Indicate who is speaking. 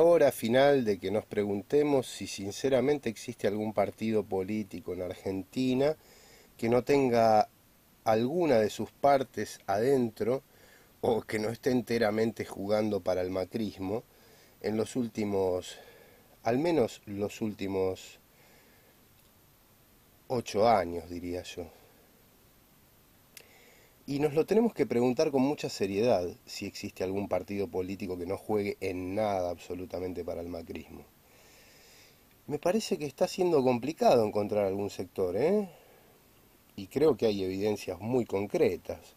Speaker 1: hora final de que nos preguntemos si sinceramente existe algún partido político en Argentina que no tenga alguna de sus partes adentro o que no esté enteramente jugando para el macrismo en los últimos, al menos los últimos ocho años, diría yo. Y nos lo tenemos que preguntar con mucha seriedad si existe algún partido político que no juegue en nada absolutamente para el macrismo. Me parece que está siendo complicado encontrar algún sector, ¿eh? Y creo que hay evidencias muy concretas.